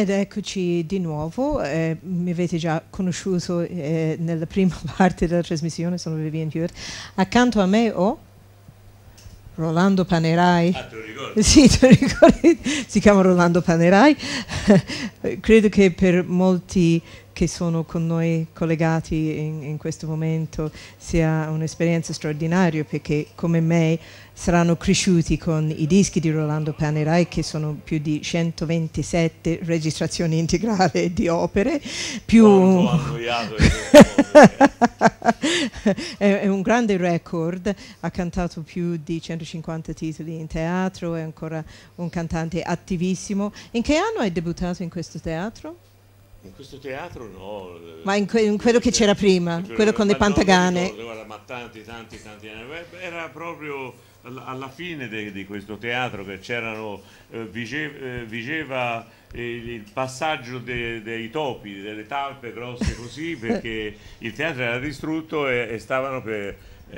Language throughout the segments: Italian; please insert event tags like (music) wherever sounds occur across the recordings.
Ed eccoci di nuovo, eh, mi avete già conosciuto eh, nella prima (laughs) parte della trasmissione, sono Vivian Hewitt. Accanto a me ho Rolando Panerai. Ah, te lo ricordi? Sì, te lo ricordi? Si chiama Rolando Panerai. (laughs) Credo che per molti che sono con noi collegati in, in questo momento sia un'esperienza straordinaria perché come me saranno cresciuti con i dischi di Rolando Panerai che sono più di 127 registrazioni integrali di opere più oh, (laughs) è, un grande record ha cantato più di 150 titoli in teatro è ancora un cantante attivissimo in che anno hai debuttato in questo teatro? In questo teatro no. Ma in, que in quello che c'era eh, prima, quello, quello con le pantagane. No, ricordo, ma tanti, tanti, tanti anni. Era proprio alla fine di questo teatro che c'erano, eh, vice, eh, vigeva il passaggio dei, dei topi, delle talpe grosse così, (laughs) perché il teatro era distrutto e, e stavano per, eh,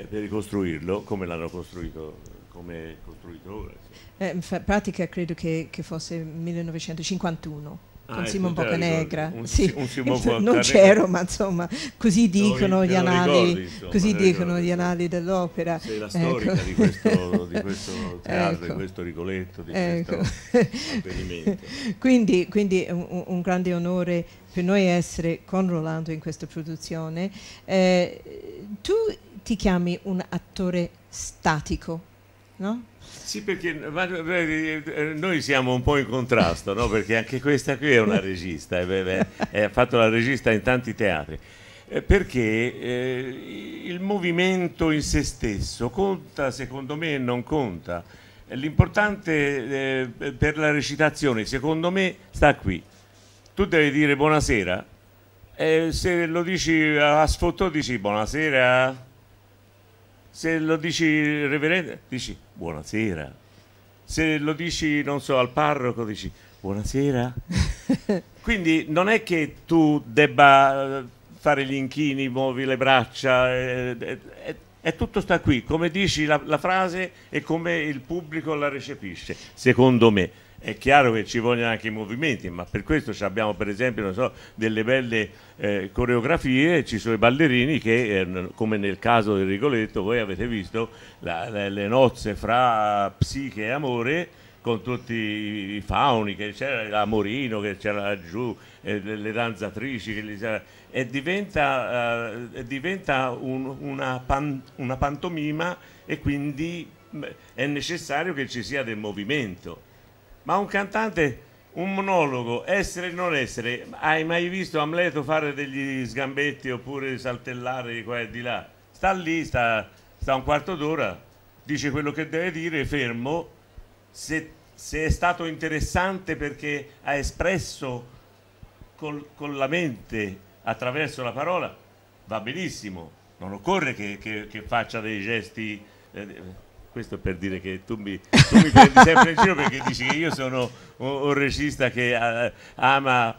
per, ricostruirlo come l'hanno costruito, come costruito ora. Eh, in pratica credo che, che fosse 1951. Ah, con ah, Simon Boccanegra. Un, sì. Simon Boccanegra. (laughs) Non c'ero, ma insomma, così dicono, gli anali, ricordi, insomma, così dicono gli anali, dell'opera. Sei la storica ecco. di, questo, di, questo, (laughs) teatro, ecco. di questo Rigoletto, di ecco. questo avvenimento. (laughs) quindi, è un, un, grande onore per noi essere con Rolando in questa produzione. Eh, tu ti chiami un attore statico, no? Sì, perché ma, eh, noi siamo un po' in contrasto, no? perché anche questa qui è una regista, ha eh, fatto la regista in tanti teatri. Eh, perché eh, il movimento in se stesso conta, secondo me, non conta. L'importante eh, per la recitazione, secondo me, sta qui. Tu devi dire buonasera, eh, se lo dici a sfotto dici buonasera se lo dici reverendo, dici buonasera. Se lo dici, non so, al parroco, dici buonasera. (laughs) Quindi non è che tu debba eh, fare gli inchini, muovi le braccia, è, eh eh, eh, eh, tutto sta qui, come dici la, la frase e come il pubblico la recepisce, secondo me è chiaro che ci vogliono anche i movimenti, ma per questo abbiamo per esempio so, delle belle eh, coreografie, ci sono i ballerini che, eh, come nel caso del Rigoletto, voi avete visto la, la, le nozze fra psiche e amore con tutti i fauni, che c'era la Morino, che c'era laggiù, eh, le, le, danzatrici, e diventa, eh, diventa un, una, pan, una pantomima e quindi è necessario che ci sia del movimento ma un cantante un monologo, essere e non essere, hai mai visto Amleto fare degli sgambetti oppure saltellare di qua e di là? Sta lì, sta, sta un quarto d'ora, dice quello che deve dire, fermo, se, se è stato interessante perché ha espresso col, con la mente attraverso la parola, va benissimo, non occorre che, che, che faccia dei gesti... Eh, questo per dire che tu mi, tu mi prendi sempre in giro perché dici che io sono un, un regista che uh, ama uh,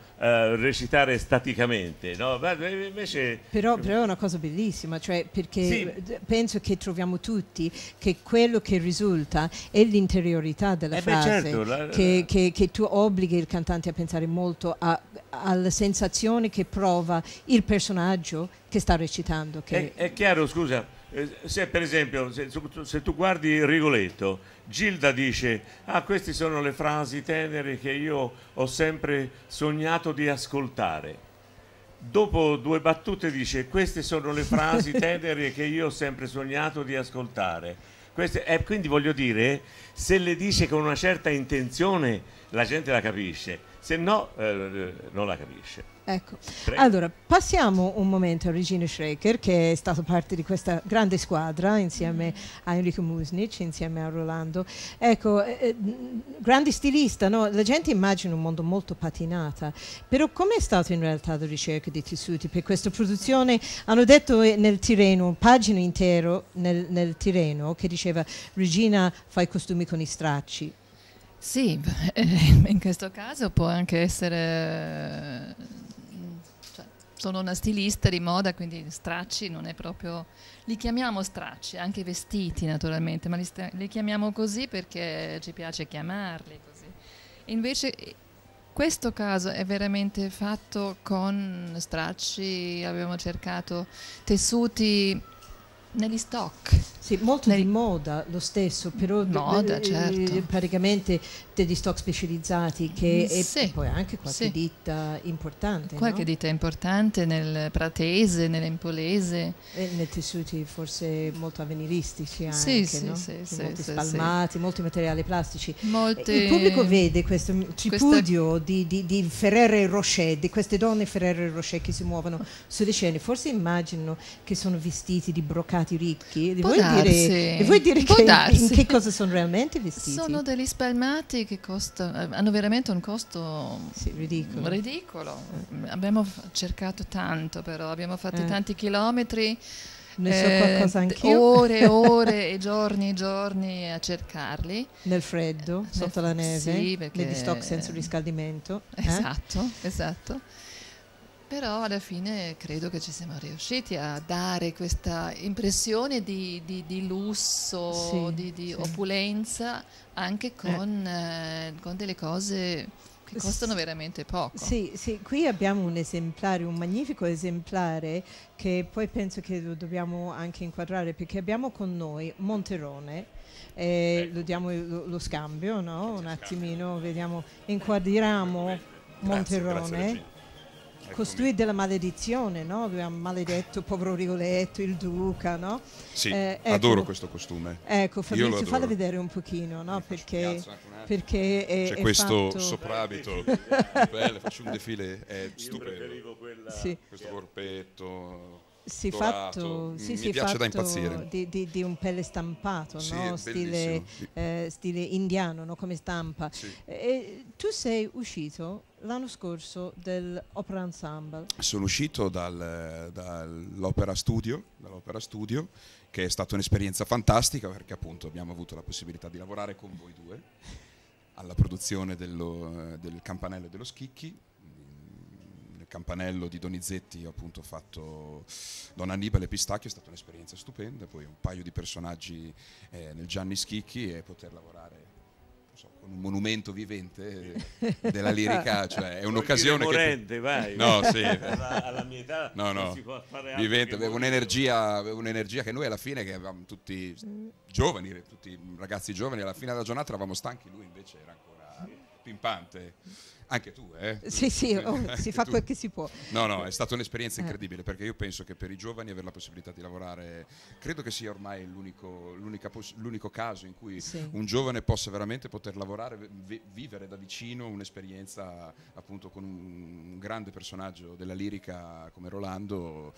recitare staticamente, no? Ma invece... però, però, è una cosa bellissima, cioè perché sì. penso che troviamo tutti che quello che risulta è l'interiorità della eh frase, beh, certo, la... che, che, che, tu obblighi il cantante a pensare molto a, alla sensazione che prova il personaggio che sta recitando. Che... È, è chiaro, scusa eh, se per esempio se, se, tu guardi Rigoletto Gilda dice ah queste sono le frasi tenere che io ho sempre sognato di ascoltare dopo due battute dice queste sono le frasi (laughs) tenere che io ho sempre sognato di ascoltare queste, eh, quindi voglio dire se le dice con una certa intenzione la gente la capisce se no eh, eh, non la capisce. Ecco. Prego. Allora, passiamo un momento a Regina Schreker, che è stata parte di questa grande squadra insieme a Enrico Musnic, insieme a Rolando. Ecco, eh, eh grande stilista, no? la gente immagina un mondo molto patinata, però com'è stata in realtà la ricerca di tessuti per questa produzione? Hanno detto eh, nel Tirreno, un pagino intero nel, nel Tirreno, che diceva Regina fai costumi con i stracci sì, eh, in questo caso può anche essere... Eh, cioè, sono una stilista di moda, quindi stracci non è proprio... Li chiamiamo stracci, anche vestiti naturalmente, ma li, li chiamiamo così perché ci piace chiamarli così. Invece eh, questo caso è veramente fatto con stracci, abbiamo cercato tessuti negli stock, sì, molto Nel... di moda lo stesso, però moda, eh, certo. praticamente degli stock specializzati che mm, sì. e poi anche qualche sì. ditta importante. Qualche no? ditta importante nel pratese, nell'empolese. E nei tessuti forse molto avveniristici anche, sì, no? sì, sì, molti spalmati, molti materiali plastici. Molte... Il pubblico vede questo tripudio questa... di, di, di Ferrere Rocher, di queste donne Ferrere Rocher che si muovono sulle scene, forse immaginano che sono vestiti di broccati ricchi, di dire, mi vuoi dire che, in che cosa sono realmente vestiti? Sono degli spalmati che costano, eh, hanno veramente un costo sì, ridicolo. Mm, ridicolo. Eh. Abbiamo cercato tanto però, abbiamo fatto eh. tanti chilometri. Ne so qualcosa eh, anch'io. Ore, (laughs) ore e giorni e giorni a cercarli. Nel freddo, eh, sotto Nel, la neve, sì, perché, negli stock senza riscaldamento. Esatto, eh? esatto. esatto. Però alla fine credo che ci siamo riusciti a dare questa impressione di, di, di lusso, sì, di, di sì. opulenza, anche eh. con, eh. con delle cose che costano veramente poco. Sì, sì, qui abbiamo un esemplare, un magnifico esemplare che poi penso che lo dobbiamo anche inquadrare perché abbiamo con noi Monterone. Eh, ecco. lo diamo lo, lo scambio, no? Un attimino, vediamo, inquadriamo Monterone. Grazie, grazie costruire della maledizione, no? Abbiamo maledetto povero Rigoletto, il duca, no? Sì, eh, ecco, adoro questo costume. Ecco, Fabrizio, fallo vedere un pochino, no? Perché, perché è, C'è questo fatto... soprabito, bello, (laughs) faccio un defile, è stupendo. Io preferivo quella... Sì. Questo corpetto sì, fatto, sì, mi sì, piace da impazzire. Di, di, di, un pelle stampato, sì, no? stile, eh, stile, indiano, no? come stampa. E, tu sei uscito l'anno scorso dell'Opera Ensemble. Sono uscito dal, dall'opera, studio, dall'opera Studio, che è stata un'esperienza fantastica perché appunto abbiamo avuto la possibilità di lavorare con voi due alla produzione dello, del campanello dello schicchi campanello di Donizetti appunto fatto Don Annibale Pistacchio, è stata un'esperienza stupenda, poi un paio di personaggi eh, nel Gianni Schicchi e poter lavorare so, con un monumento vivente (laughs) della lirica, cioè è un'occasione morente, che... vai. No, sì. (laughs) alla, alla mia età no, no. si può fare vivente, avevo un'energia, avevo un'energia che noi alla fine, che avevamo tutti mm. giovani, tutti ragazzi giovani, alla fine della giornata eravamo stanchi, lui invece era ancora pimpante. Anche tu, eh? Sì, sì, eh, oh, si fa tu. quel che si può. No, no, è stata un'esperienza eh. incredibile perché io penso che per i giovani avere la possibilità di lavorare, credo che sia ormai l'unico, l'unico caso in cui sì. un giovane possa veramente poter lavorare, vivere da vicino un'esperienza appunto con un grande personaggio della lirica come Rolando,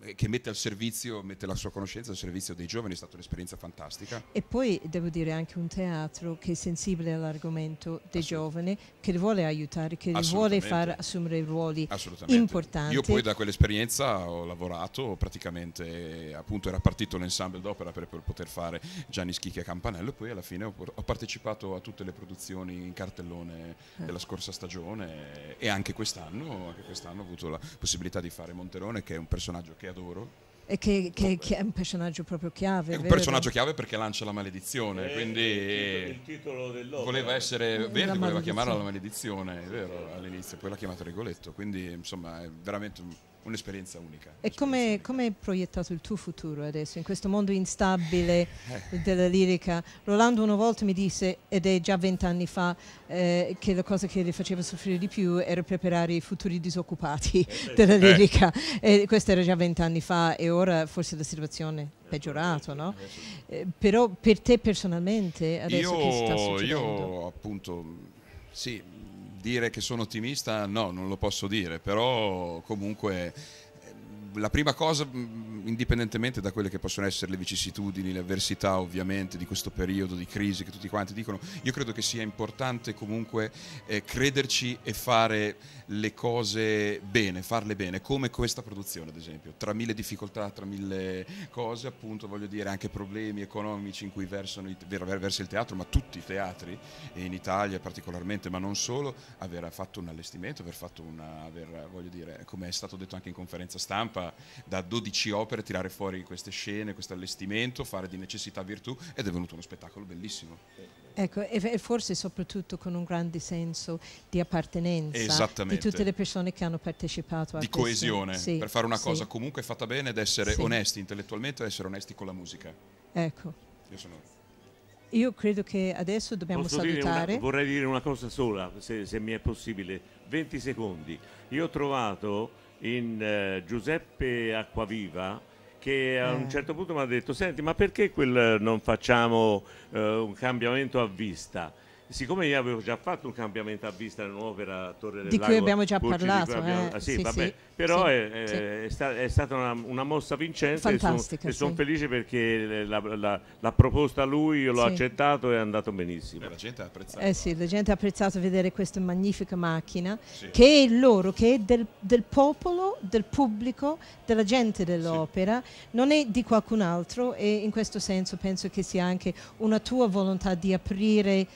eh, che mette al servizio, mette la sua conoscenza al servizio dei giovani, è stata un'esperienza fantastica. E poi devo dire anche un teatro che è sensibile all'argomento dei giovani, che li vuole aiutare, che li vuole far assumere ruoli importanti. Io poi da quell'esperienza ho lavorato, praticamente appunto era partito l'ensemble d'opera per, poter fare Gianni Schicchi e Campanello e poi alla fine ho, partecipato a tutte le produzioni in cartellone eh. della scorsa stagione e anche quest'anno, anche quest'anno ho avuto la possibilità di fare Monterone che è un personaggio che adoro. E che, che, boh. che, è un personaggio proprio chiave. È un vero? personaggio chiave perché lancia la maledizione, eh, quindi il titolo, il titolo voleva essere Verdi, voleva chiamarla la maledizione, è vero, all'inizio, poi l'ha chiamato Rigoletto, quindi insomma è veramente un un'esperienza unica. E come, come, è proiettato il tuo futuro adesso, in questo mondo instabile eh. della lirica? Rolando una volta mi disse, ed è già vent'anni fa, eh, che la cosa che le faceva soffrire di più era preparare i futuri disoccupati eh, (laughs) della eh. lirica. E questo era già vent'anni fa e ora forse la situazione è peggiorata, no? Eh, però per te personalmente adesso io, che sta succedendo? Io appunto... Sì, dire che sono ottimista no, non lo posso dire, però comunque la prima cosa, mm, indipendentemente da quelle che possono essere le vicissitudini, le avversità ovviamente di questo periodo di crisi che tutti quanti dicono, io credo che sia importante comunque eh, crederci e fare le cose bene, farle bene, come questa produzione ad esempio, tra mille difficoltà, tra mille cose, appunto voglio dire anche problemi economici in cui versano, versa il teatro, ma tutti i teatri in Italia particolarmente, ma non solo, aver fatto un allestimento, aver fatto una, aver, voglio dire, come è stato detto anche in conferenza stampa, Europa da 12 opere, tirare fuori queste scene, questo allestimento, fare di necessità virtù ed è venuto uno spettacolo bellissimo. Ecco, e forse soprattutto con un grande senso di appartenenza di tutte le persone che hanno partecipato a Di coesione, sì, per fare una sì. cosa comunque fatta bene ed essere sì. onesti intellettualmente ed essere onesti con la musica. Ecco. Io sono io credo che adesso dobbiamo Posso salutare. Dire una, vorrei dire una cosa sola, se, se, mi è possibile. 20 secondi. Io ho trovato in eh, Giuseppe Acquaviva che a un eh. certo punto mi ha detto senti ma perché quel non facciamo eh, un cambiamento a vista? siccome io avevo già fatto un cambiamento a vista nell'opera Torre del di Lago, cui abbiamo già Bucci, parlato abbiamo, eh, ah, sì, sì, vabbè, sì, però è, è, è, sta, è, stata una, una mossa vincente e sono son felice perché l'ha la, la, proposta lui io l'ho accettato e è andato benissimo eh, la gente ha apprezzato eh sì, la gente ha apprezzato vedere questa magnifica macchina che è loro che è del, del, popolo del pubblico della gente dell'opera non è di qualcun altro e in questo senso penso che sia anche una tua volontà di aprire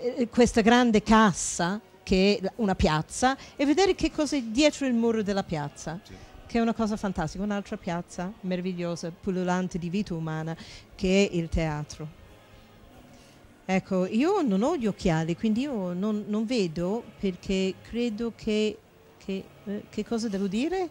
eh, questa grande cassa che è una piazza e vedere che cosa è dietro il muro della piazza. Sì. Che è una cosa fantastica, un'altra piazza meravigliosa, pullulante di vita umana, che è il teatro. Ecco, io non ho gli occhiali, quindi io non, non vedo perché credo che, che, eh, che cosa devo dire?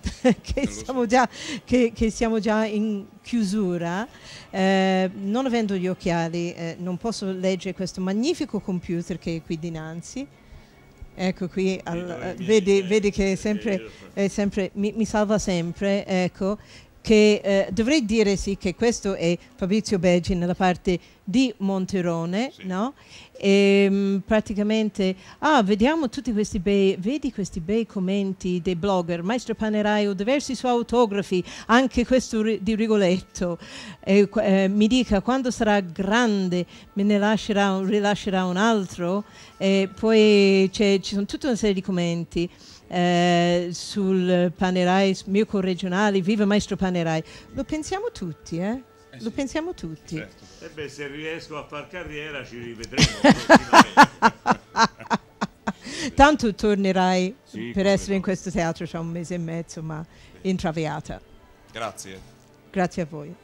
(laughs) che, siamo già, che, che, siamo già, in chiusura, eh, non avendo gli occhiali eh, non posso leggere questo magnifico computer che è qui dinanzi. Ecco qui, al, eh, vedi, vedi, che è sempre, è sempre mi, mi, salva sempre, ecco, che eh, dovrei dire sì che questo è Fabrizio Beggi nella parte di Monterone, sì. no? E, ehm, praticamente, ah, vediamo tutti questi bei, vedi questi bei commenti dei blogger, Maestro Paneraio, diversi suoi autografi, anche questo di Rigoletto, e, eh, mi dica quando sarà grande me ne lascerà, rilascerà un altro, e poi ci sono tutta una serie di commenti. Eh, sul Panerai, mio corregionale, viva maestro Panerai, lo pensiamo tutti, eh? Eh lo pensiamo tutti. Certo. Eh se riesco a far carriera ci rivedremo. (laughs) Tanto tornerai sì, per essere no. in questo teatro tra un mese e mezzo, ma in traviata. Grazie. Grazie a voi.